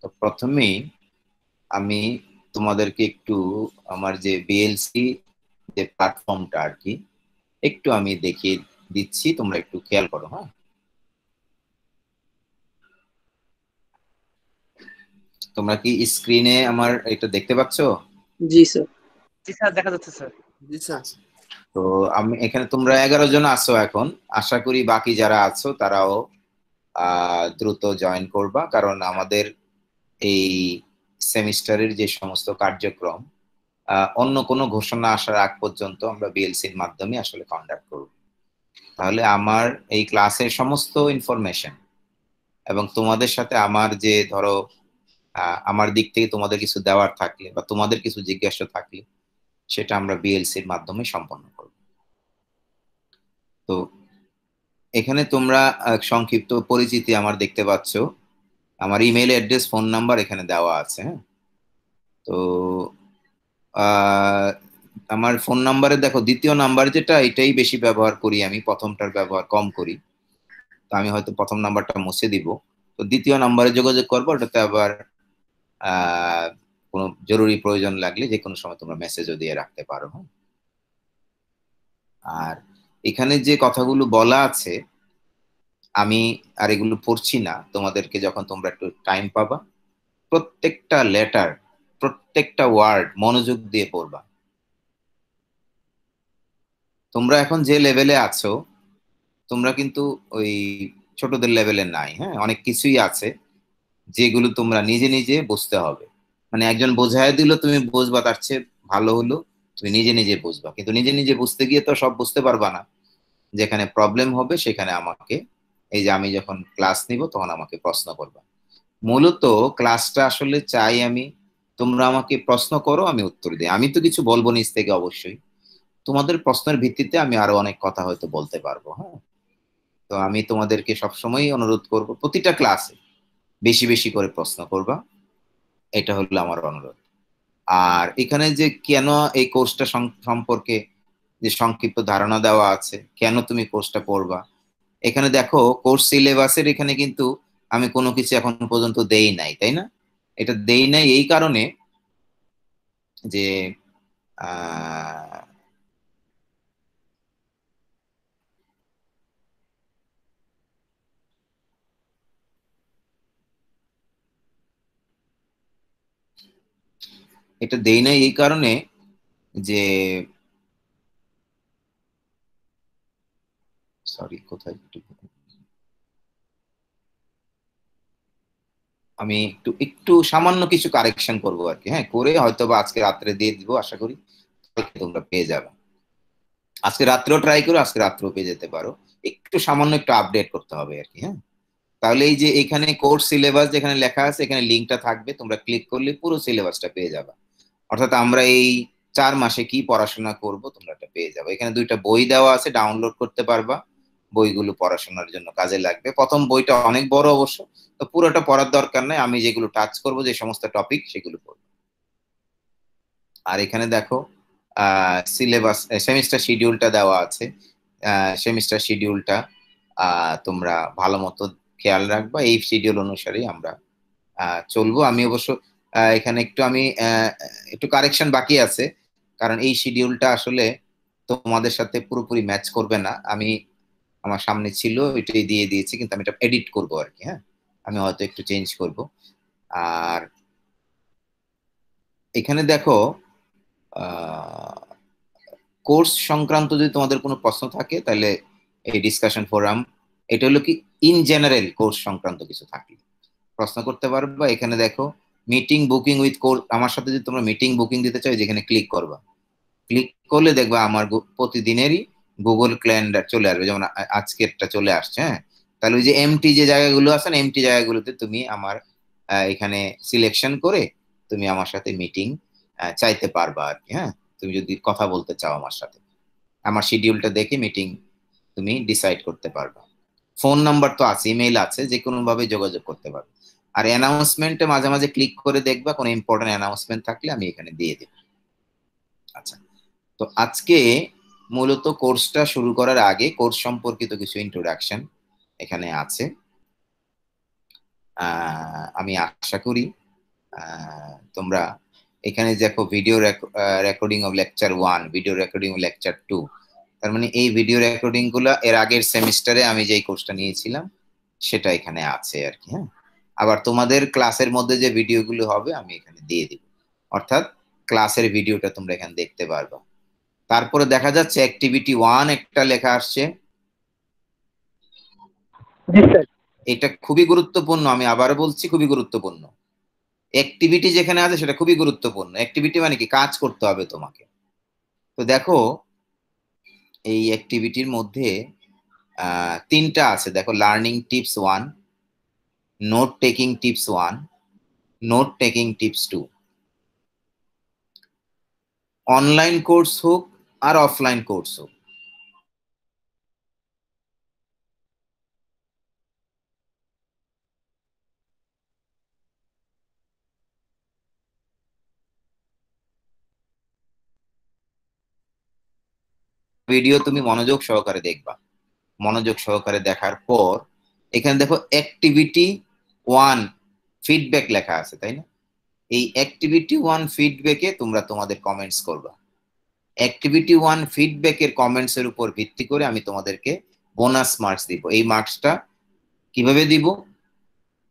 তো প্রথমেই আমি তোমাদেরকে একটু আমার যে বিএলসি যে প্ল্যাটফর্মটা আর কি একটু আমি দেখিয়ে দিচ্ছি তোমরা একটু খেয়াল করো হ্যাঁ তোমরা কি স্ক্রিনে আমার এটা দেখতে পাচ্ছ জি স্যার জি স্যার দেখা যাচ্ছে স্যার জি স্যার তো আমি এখানে তোমরা এগারো জন আছো এখন আশা করি বাকি যারা আছো তারাও দ্রুত জয়েন করবা কারণ আমাদের এই সেমিস্টারের যে সমস্ত কার্যক্রম অন্য কোনো ঘোষণা আসার আগ পর্যন্ত আমরা বিএলসির মাধ্যমে আসলে কন্ডাক্ট করব তাহলে আমার এই ক্লাসের সমস্ত ইনফরমেশন এবং তোমাদের সাথে আমার যে ধরো আমার দিক থেকে তোমাদের কিছু দেওয়ার থাকলে বা তোমাদের কিছু জিজ্ঞাসা থাকলে সেটা আমরা বিএলসির মাধ্যমে সম্পন্ন করব তো এখানে তোমরা সংক্ষিপ্ত পরিচিতি আমার দেখতে পাচ্ছ আমার ইমেল অ্যাড্রেস ফোন নাম্বার এখানে দেওয়া আছে হ্যাঁ তো আমার ফোন নাম্বারে দেখো দ্বিতীয় নাম্বার যেটা এটাই বেশি ব্যবহার করি আমি প্রথমটার ব্যবহার কম করি তো আমি হয়তো প্রথম নাম্বারটা মুছে দিব তো দ্বিতীয় নাম্বারে যোগাযোগ করবো ওটাতে আবার কোনো জরুরি প্রয়োজন লাগলে যে কোনো সময় তোমরা মেসেজও দিয়ে রাখতে পারো হ্যাঁ? আর এখানে যে কথাগুলো বলা আছে আমি আর এগুলো পড়ছি না তোমাদেরকে যখন তোমরা একটু টাইম পাবা প্রত্যেকটা লেটার প্রত্যেকটা ওয়ার্ড মনোযোগ দিয়ে পড়বা তোমরা এখন যে লেভেলে আছো তোমরা কিন্তু ওই ছোটদের লেভেলে নাই হ্যাঁ অনেক কিছুই আছে যেগুলো তোমরা নিজে নিজে বুঝতে হবে মানে একজন বোঝায় দিল তুমি বুঝবা তার চেয়ে ভালো হলো তুমি নিজে নিজে বুঝবা কিন্তু নিজে নিজে বুঝতে গিয়ে তো সব বুঝতে পারবা না যেখানে প্রবলেম হবে সেখানে আমাকে এই যে আমি যখন ক্লাস নিব তখন আমাকে প্রশ্ন করবা মূলত ক্লাসটা আসলে চাই আমি তোমরা আমাকে প্রশ্ন করো আমি উত্তর দিই আমি তো কিছু বলবো নিজ থেকে অবশ্যই তোমাদের প্রশ্নের ভিত্তিতে আমি আরো অনেক কথা হয়তো বলতে পারবো হ্যাঁ তো আমি তোমাদেরকে সবসময় অনুরোধ করব প্রতিটা ক্লাসে বেশি বেশি করে প্রশ্ন করবা এটা হলো আমার অনুরোধ আর এখানে যে কেন এই কোর্সটা সম্পর্কে যে সংক্ষিপ্ত ধারণা দেওয়া আছে কেন তুমি কোর্সটা পড়বা এখানে দেখো কোর্স সিলেবাসের এখানে কিন্তু আমি কোনো কিছু এখন পর্যন্ত দেই নাই তাই না এটা দেই নাই এই কারণে যে এটা দেই নাই এই কারণে যে সরি কোথায় একটু আমি একটু একটু সামান্য কিছু কারেকশন করবো আর কি হ্যাঁ করে হয়তো বা আজকে রাত্রে দিয়ে দিব আশা করি তোমরা পেয়ে যাবে আজকে রাত্রেও ট্রাই করো আজকে রাত্রেও পেয়ে যেতে পারো একটু সামান্য একটু আপডেট করতে হবে আর কি হ্যাঁ তাহলে এই যে এখানে কোর্স সিলেবাস যেখানে লেখা আছে এখানে লিঙ্কটা থাকবে তোমরা ক্লিক করলে পুরো সিলেবাসটা পেয়ে যাবে অর্থাৎ আমরা এই চার মাসে কি পড়াশোনা করব তোমরা এটা পেয়ে যাবে এখানে দুইটা বই দেওয়া আছে ডাউনলোড করতে পারবা বইগুলো পড়াশোনার জন্য কাজে লাগবে প্রথম বইটা অনেক বড় অবশ্য তো পুরোটা পড়ার দরকার নাই আমি যেগুলো টাচ করব যে সমস্ত টপিক সেগুলো পড়ব আর এখানে দেখো সিলেবাস সেমিস্টার শিডিউলটা দেওয়া আছে সেমিস্টার শিডিউলটা তোমরা ভালো মতো খেয়াল রাখবা এই শিডিউল অনুসারেই আমরা চলবো আমি অবশ্য এখানে একটু আমি একটু কারেকশন বাকি আছে কারণ এই শিডিউলটা আসলে তোমাদের সাথে পুরোপুরি ম্যাচ করবে না আমি আমার সামনে ছিল এটাই দিয়ে দিয়েছি কিন্তু আমি এটা এডিট করব আর কি হ্যাঁ আমি হয়তো একটু চেঞ্জ করব আর এখানে দেখো কোর্স সংক্রান্ত যদি তোমাদের কোনো প্রশ্ন থাকে তাহলে এই ডিসকাশন ফোরাম এটা হলো কি ইন জেনারেল কোর্স সংক্রান্ত কিছু থাকলে প্রশ্ন করতে পারবা এখানে দেখো মিটিং বুকিং উইথ কোর্স আমার সাথে যদি তোমরা মিটিং বুকিং দিতে চাও যেখানে ক্লিক করবা ক্লিক করলে দেখবা আমার প্রতিদিনেরই গুগল ক্যালেন্ডার চলে আসবে যেমন আজকেরটা চলে আসছে হ্যাঁ তাহলে ওই যে এমটি যে জায়গাগুলো আছে না এমটি জায়গাগুলোতে তুমি আমার এখানে সিলেকশন করে তুমি আমার সাথে মিটিং চাইতে পারবা আর কি হ্যাঁ তুমি যদি কথা বলতে চাও আমার সাথে আমার শিডিউলটা দেখে মিটিং তুমি ডিসাইড করতে পারবা ফোন নাম্বার তো আছে ইমেইল আছে যে কোনোভাবে যোগাযোগ করতে পারবে আর অ্যানাউন্সমেন্টে মাঝে মাঝে ক্লিক করে দেখবা কোনো ইম্পর্টেন্ট অ্যানাউন্সমেন্ট থাকলে আমি এখানে দিয়ে দেব আচ্ছা তো আজকে মূলত কোর্সটা শুরু করার আগে কোর্স সম্পর্কিত কিছু ইন্ট্রোডাকশন এখানে আছে আমি আশা করি তোমরা এখানে দেখো video recording of lecture one video recording of lecture two তার মানে এই ভিডিও রেকর্ডিং গুলো এর আগের সেমিস্টারে আমি যেই কোর্সটা নিয়েছিলাম সেটা এখানে আছে আর কি হ্যাঁ আবার তোমাদের ক্লাসের মধ্যে যে ভিডিওগুলো হবে আমি এখানে দিয়ে দিব অর্থাৎ ক্লাসের ভিডিওটা তোমরা এখানে দেখতে পারবা তারপরে দেখা যাচ্ছে অ্যাক্টিভিটি ওয়ান একটা লেখা আসছে এটা খুবই গুরুত্বপূর্ণ আমি আবার বলছি খুবই গুরুত্বপূর্ণ অ্যাক্টিভিটি যেখানে আছে সেটা খুবই গুরুত্বপূর্ণ অ্যাক্টিভিটি মানে কি কাজ করতে হবে তোমাকে তো দেখো এই অ্যাক্টিভিটির মধ্যে তিনটা আছে দেখো learning tips one note taking tips one note taking tips two online course হোক আর অফলাইন কোর্সও ভিডিও তুমি মনোযোগ সহকারে দেখবা মনোযোগ সহকারে দেখার পর এখানে দেখো অ্যাক্টিভিটি ওয়ান ফিডব্যাক লেখা আছে তাই না এই অ্যাক্টিভিটি ওয়ান ফিডব্যাকে তোমরা তোমাদের কমেন্টস করবা অ্যাক্টিভিটি ওয়ান ফিডব্যাকের কমেন্টসের উপর ভিত্তি করে আমি তোমাদেরকে বোনাস মার্কস দিব এই মার্কসটা কিভাবে দিব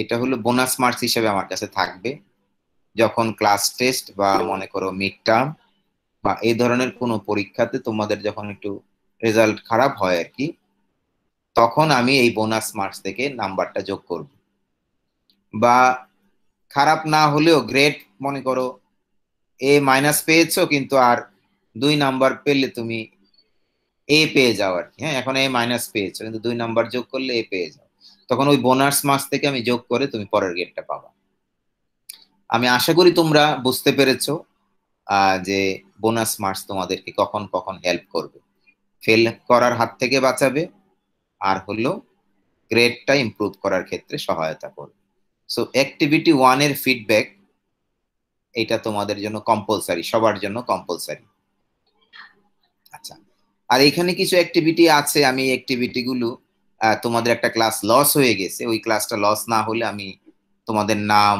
এটা হলো বোনাস মার্কস হিসেবে আমার কাছে থাকবে যখন ক্লাস টেস্ট বা মনে করো মিড টার্ম বা এই ধরনের কোনো পরীক্ষাতে তোমাদের যখন একটু রেজাল্ট খারাপ হয় আর কি তখন আমি এই বোনাস মার্কস থেকে নাম্বারটা যোগ করব বা খারাপ না হলেও গ্রেড মনে করো এ মাইনাস পেয়েছো কিন্তু আর দুই নাম্বার পেলে তুমি এ পেয়ে যাও আর কি হ্যাঁ এখন এ মাইনাস পেয়েছো কিন্তু দুই নাম্বার যোগ করলে এ পেয়ে যাও তখন ওই বোনাস মাস থেকে আমি যোগ করে তুমি পরের গেটটা পাবা আমি আশা করি তোমরা বুঝতে পেরেছো যে বোনাস মার্স তোমাদেরকে কখন কখন হেল্প করবে ফেল করার হাত থেকে বাঁচাবে আর হলো গ্রেডটা ইম্প্রুভ করার ক্ষেত্রে সহায়তা করবে সো অ্যাক্টিভিটি ওয়ানের ফিডব্যাক এটা তোমাদের জন্য কম্পালসারি সবার জন্য কম্পালসারি আর এখানে কিছু অ্যাক্টিভিটি আছে আমি এই গুলো তোমাদের একটা ক্লাস লস হয়ে গেছে ওই ক্লাসটা লস না হলে আমি তোমাদের নাম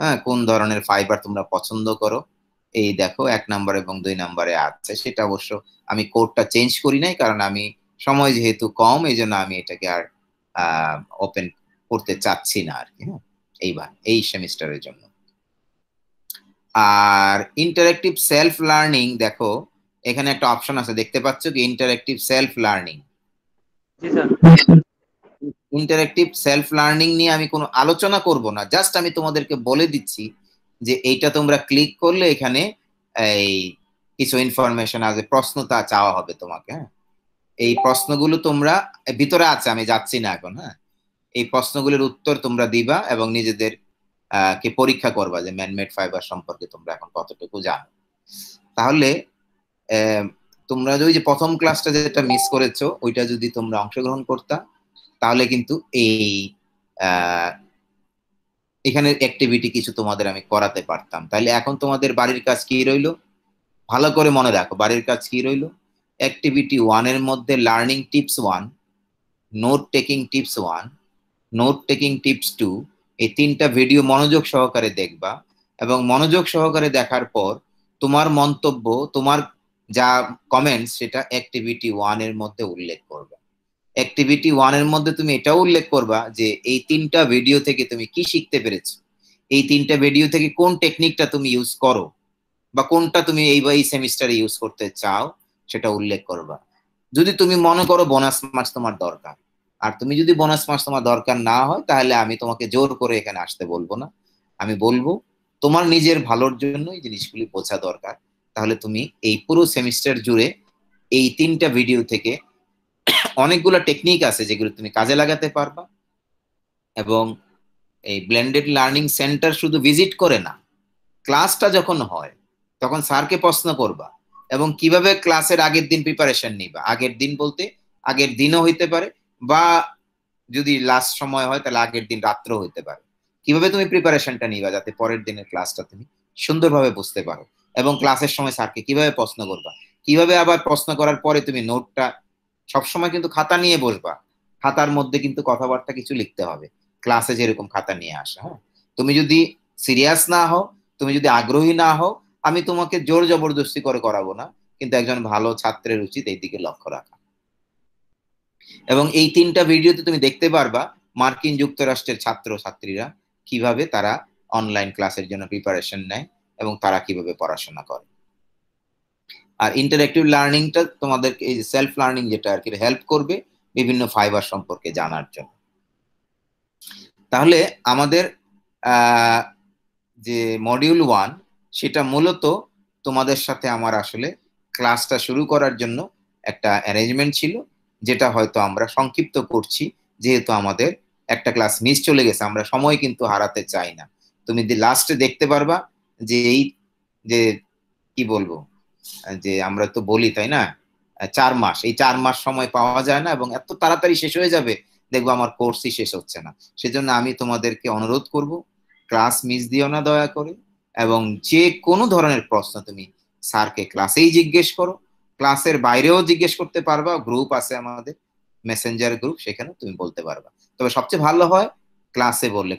হ্যাঁ কোন ধরনের ফাইবার তোমরা পছন্দ করো এই দেখো এক নাম্বার এবং দুই নাম্বারে আছে সেটা অবশ্য আমি কোডটা চেঞ্জ করি নাই কারণ আমি সময় যেহেতু কম এই জন্য আমি এটাকে আর ওপেন করতে চাচ্ছি না আর কি হ্যাঁ এইবার এই সেমিস্টারের জন্য আর ইন্টারেক্টিভ সেলফ লার্নিং দেখো এখানে একটা অপশন আছে দেখতে পাচ্ছ কি interactive self learning interactive self learning নিয়ে আমি কোনো আলোচনা করব না জাস্ট আমি তোমাদেরকে বলে দিচ্ছি যে এইটা তোমরা ক্লিক করলে এখানে এই কিছু ইনফরমেশন আছে প্রশ্ন তা চাওয়া হবে তোমাকে হ্যাঁ এই প্রশ্নগুলো তোমরা ভিতরে আছে আমি যাচ্ছি না এখন হ্যাঁ এই প্রশ্নগুলোর উত্তর তোমরা দিবা এবং নিজেদের কে পরীক্ষা করবা যে ম্যানমেড ফাইবার সম্পর্কে তোমরা এখন কতটুকু জানো তাহলে তোমরা যদি প্রথম ক্লাসটা যেটা মিস করেছো ওইটা যদি তোমরা অংশগ্রহণ করতা তাহলে কিন্তু এই এখানে অ্যাক্টিভিটি কিছু তোমাদের আমি করাতে পারতাম তাহলে এখন তোমাদের বাড়ির কাজ কি রইল ভালো করে মনে রাখো বাড়ির কাজ কি রইল অ্যাক্টিভিটি ওয়ানের মধ্যে learning tips one note taking tips one note taking tips two এই তিনটা ভিডিও মনোযোগ সহকারে দেখবা এবং মনোযোগ সহকারে দেখার পর তোমার মন্তব্য তোমার যা কমেন্ট সেটা অ্যাক্টিভিটি ওয়ানের মধ্যে উল্লেখ করবে অ্যাক্টিভিটি ওয়ানের মধ্যে তুমি এটাও উল্লেখ করবা যে এই তিনটা ভিডিও থেকে তুমি কি শিখতে পেরেছো এই তিনটা ভিডিও থেকে কোন টেকনিকটা তুমি ইউজ করো বা কোনটা তুমি এই বা এই সেমিস্টারে ইউজ করতে চাও সেটা উল্লেখ করবা যদি তুমি মনে করো বোনাস মার্কস তোমার দরকার আর তুমি যদি বোনাস মার্কস তোমার দরকার না হয় তাহলে আমি তোমাকে জোর করে এখানে আসতে বলবো না আমি বলবো তোমার নিজের ভালোর জন্য এই জিনিসগুলি বোঝা দরকার তাহলে তুমি এই পুরো সেমিস্টার জুড়ে এই তিনটা ভিডিও থেকে অনেকগুলো টেকনিক আছে যেগুলো তুমি কাজে লাগাতে পারবা এবং এই ব্লেন্ডেড লার্নিং সেন্টার শুধু ভিজিট করে না ক্লাসটা যখন হয় তখন স্যারকে প্রশ্ন করবা এবং কিভাবে ক্লাসের আগের দিন প্রিপারেশন নিবা আগের দিন বলতে আগের দিনও হইতে পারে বা যদি লাস্ট সময় হয় তাহলে আগের দিন রাত্র হইতে পারে কিভাবে তুমি প্রিপারেশনটা নিবা যাতে পরের দিনের ক্লাসটা তুমি সুন্দরভাবে বুঝতে পারো এবং ক্লাসের সময় স্যারকে কিভাবে প্রশ্ন করবা কিভাবে আবার প্রশ্ন করার পরে তুমি নোটটা সবসময় কিন্তু খাতা নিয়ে বসবা খাতার মধ্যে কিন্তু কথাবার্তা কিছু লিখতে হবে ক্লাসে যেরকম খাতা নিয়ে আসা হ্যাঁ তুমি যদি সিরিয়াস না হও তুমি যদি আগ্রহী না হও আমি তোমাকে জোর জবরদস্তি করে করাবো না কিন্তু একজন ভালো ছাত্রের উচিত এই দিকে লক্ষ্য রাখা এবং এই তিনটা ভিডিওতে তুমি দেখতে পারবা মার্কিন যুক্তরাষ্ট্রের ছাত্র ছাত্রীরা কিভাবে তারা অনলাইন ক্লাসের জন্য প্রিপারেশন নেয় এবং তারা কিভাবে পড়াশোনা করে আর ইন্টারেক্টিভ লার্নিংটা তোমাদেরকে এই সেলফ লার্নিং যেটা আর কি হেল্প করবে বিভিন্ন ফাইবার সম্পর্কে জানার জন্য তাহলে আমাদের যে মডিউল ওয়ান সেটা মূলত তোমাদের সাথে আমার আসলে ক্লাসটা শুরু করার জন্য একটা অ্যারেঞ্জমেন্ট ছিল যেটা হয়তো আমরা সংক্ষিপ্ত করছি যেহেতু আমাদের একটা ক্লাস মিস চলে গেছে আমরা সময় কিন্তু হারাতে চাই না তুমি লাস্টে দেখতে পারবা যে এই যে কি বলবো যে আমরা তো বলি তাই না চার মাস এই চার মাস সময় পাওয়া যায় না এবং এত তাড়াতাড়ি শেষ হয়ে যাবে দেখবো আমার কোর্সই শেষ হচ্ছে না সেজন্য আমি তোমাদেরকে অনুরোধ করব ক্লাস মিস দিও না দয়া করে এবং যে কোনো ধরনের প্রশ্ন তুমি স্যারকে ক্লাসেই জিজ্ঞেস করো ক্লাসের বাইরেও জিজ্ঞেস করতে পারবা গ্রুপ আছে আমাদের মেসেঞ্জার গ্রুপ সেখানে তুমি বলতে পারবা তবে সবচেয়ে ভালো হয় ক্লাসে বললে